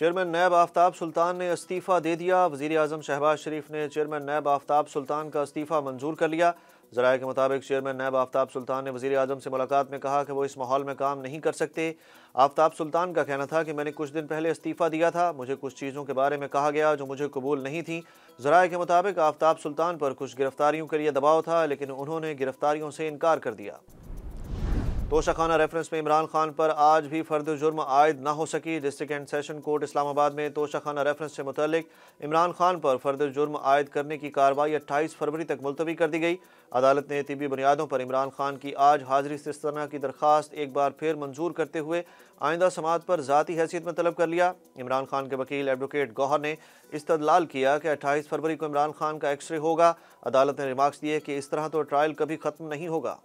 chairman नैब आफ्ताब सुल्तान ने इस्तीफ़ा दे दिया वजीर अजम शहबाज शरीफ ने चेयरमैन नैब आफ्ताब सुल्तान का इस्तीफ़ा मंजूर कर लिया जराये के मुताबिक चेयरमैन नैब आफ्ताब सुल्तान ने वजी अजम से मुलाकात में कहा कि वो इस माहौल में काम नहीं कर सकते आफ्ताब सुल्तान का कहना था कि मैंने कुछ दिन पहले इस्तीफ़ा दिया था मुझे कुछ चीज़ों के बारे में कहा गया जो मुझे कबूल नहीं थी जराए के मुताबिक आफ्ताब सुल्तान पर कुछ गिरफ्तारियों के लिए दबाव था लेकिन उन्होंने गिरफ्तारियों से इनकार कर दिया तोशाखाना रेफरेंस में इमरान खान पर आज भी फर्द जुर्म आयद ना हो सकी district and session court Islamabad में तोशाखाना रेफरेंस से मुतलिक इमरान खान पर फर्द जुर्म आयद करने की कार्रवाई अट्ठाईस फरवरी तक मुलतवी कर दी गई अदालत ने तबी बुनियादों पर इमरान खान की आज हाजिरी सिस्तना की दरख्वास्त एक बार फिर मंजूर करते हुए आइंदा समात पर ज़ाती हैसियत में तलब कर लिया इमरान खान के वकील एडवोकेट गौहर ने इस्तलाल किया कि अट्ठाईस फरवरी को इमरान खान का एक्सरे होगा अदालत ने रिमार्क्स दिए कि इस तरह तो ट्रायल कभी ख़त्म नहीं होगा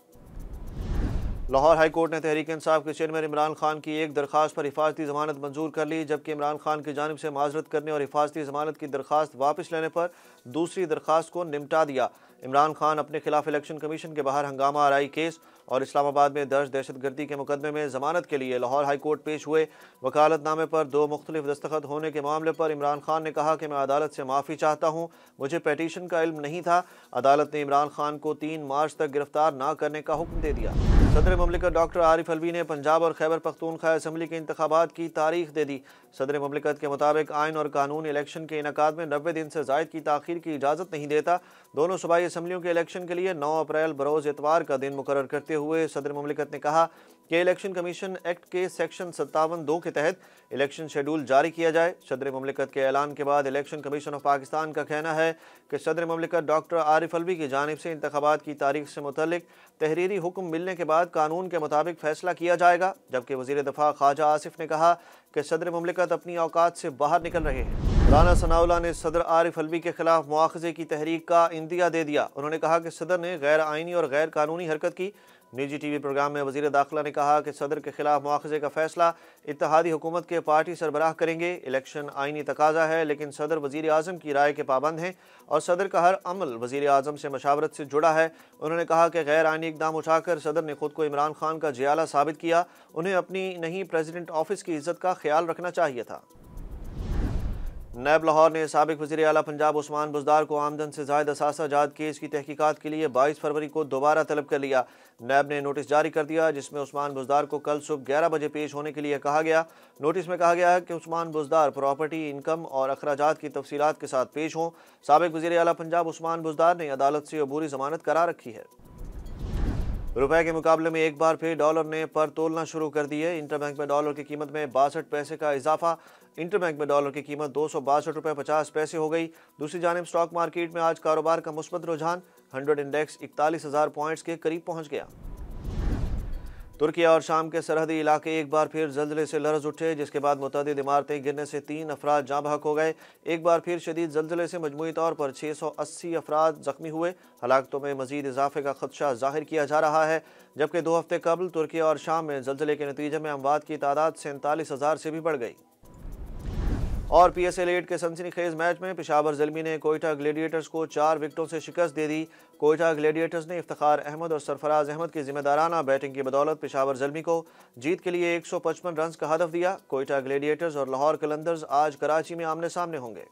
लाहौर हाई कोर्ट ने तहरीक इंसाफ के चेयरमैन इमरान खान की एक दरखास्त पर हिफाजती जमानत मंजूर कर ली जबकि इमरान खान की जानब से माजरत करने और हिफाजती जमानत की दरखास्त वापस लेने पर दूसरी दरखास्त को निपटा दिया इमरान खान अपने खिलाफ इलेक्शन कमीशन के बाहर हंगामा आरई केस और इस्लामाबाद में दर्ज दहशत गर्दी के मुकदमे में जमानत के लिए लाहौर हाई कोर्ट पेश हुए वकालतनामे पर दो मुख्तलिफ दस्तखत होने के मामले पर इमरान खान ने कहा कि मैं अदालत से माफ़ी चाहता हूँ मुझे पटिशन का इल्म नहीं था अदालत ने इमरान खान को तीन मार्च तक गिरफ्तार ना करने का हुक्म दे दिया सदर ममलिकत डॉक्टर आरिफ अलवी ने पंजाब और खैबर पख्तूनखा असम्बली के इंतबात की तारीख दे दी सदर ममलिकत के मुताबिक आयन और कानून इलेक्शन के इनका में नबे दिन से जायद की तखिर की इजाज़त नहीं देता दोनों सूबाई असम्बलियों के इलेक्शन के लिए नौ अप्रैल बरोज़ एतवार का दिन मुकर करते हुए सदर ममलिकत ने कहा कि इलेक्शन कमीशन एक्ट के सेक्शन सत्तावन दो के तहत इलेक्शन शेड्यूल जारी किया जाए सदर ममलिकत के ऐलान के बाद इलेक्शन कमीशन ऑफ पाकिस्तान का कहना है कि सदर ममलिकत डॉक्टर आरिफ अलवी की जानब से इंतबात की तारीख से मुतलिक तहरीरी हुक्म मिलने के बाद कानून के मुताबिक फैसला किया जाएगा जबकि वजी दफा ख्वाजा आसिफ ने कहा कि सदर ममलिकत अपनी औकात से बाहर निकल रहे हैं राना सनाउल्ला ने सदर आरिफ अलवी के खिलाफ मुआवजे की तहरीक का इंदिया दे दिया उन्होंने कहा कि सदर ने गैर आइनी और गैर कानूनी हरकत की निजी टी वी प्रोग्राम में वजी दाखिला ने कहा कि सदर के खिलाफ मुआवजे का फैसला इतिहादी हुकूमत के पार्टी सरबराह करेंगे इलेक्शन आइनी तकाजा है लेकिन सदर वजी अजम की राय के पाबंद हैं और सदर का हर अमल वजीर अजम से मशावरत से जुड़ा है उन्होंने कहा कि गैर आइनी इकदाम उठाकर सदर ने खुद को इमरान खान का जियाला साबित किया उन्हें अपनी नहीं प्रेजिडेंट ऑफिस की इज्जत का ख्याल रखना चाहिए था नैब लाहौर ने सबक वजी अला पंजाब उस्मान बुजदार को आमदन से जायद असाजात केस की तहकीकत के लिए बाईस फरवरी को दोबारा तलब कर लिया नैब ने नोटिस जारी कर दिया जिसमें उस्मान बुजदार को कल सुबह ग्यारह बजे पेश होने के लिए कहा गया नोटिस में कहा गया है कि उस्मान बुजदार प्रॉपर्टी इनकम और अखराज की तफसीत के साथ पेश हों सबक वजी अला पंजाब उस्मान बुजदार ने अदालत से अबूरी जमानत करा रखी है रुपए के मुकाबले में एक बार फिर डॉलर ने पर तोलना शुरू कर दी है इंटर बैंक में डॉलर की कीमत में बासठ पैसे का इजाफा इंटर बैंक में डॉलर की कीमत दो सौ बासठ रुपये पचास पैसे हो गई दूसरी जानब स्टॉक मार्केट में आज कारोबार का मुस्बत रुझान हंड्रेड इंडेक्स इकतालीस हज़ार पॉइंट्स के करीब पहुँच गया तुर्की और शाम के सरहदी इलाके एक बार फिर जल्जले से लरज उठे जिसके बाद मुतद इमारतें गिरने से तीन अफराद जाँ बहक हो गए एक बार फिर शदीद जल्जले से मजमू तौर पर छः सौ अस्सी अफराद जख्मी हुए हलाकतों में मजीद इजाफे का खदशा जाहिर किया जा रहा है जबकि दो हफ्ते कबल तुर्की और शाम में जल्जले के नतीजे में अमवात की तादाद सैंतालीस हज़ार से भी बढ़ गई और पी एस एल एट के सनसनीखेज मैच में पिशावर जलमी ने कोयटा ग्लेडिएटर्स को चार विकटों से शिकस्त दे दी कोयटा ग्लेडिएटर्स ने इफ्तार अहमद और सरफराज अहमद की जिम्मेदाराना बैटिंग की बदौलत पिशावर जलमी को जीत के लिए एक सौ पचपन रन का हदफ दिया कोयटा ग्लेडिएटर्स और लाहौर कलंदर्स आज कराची में आमने सामने होंगे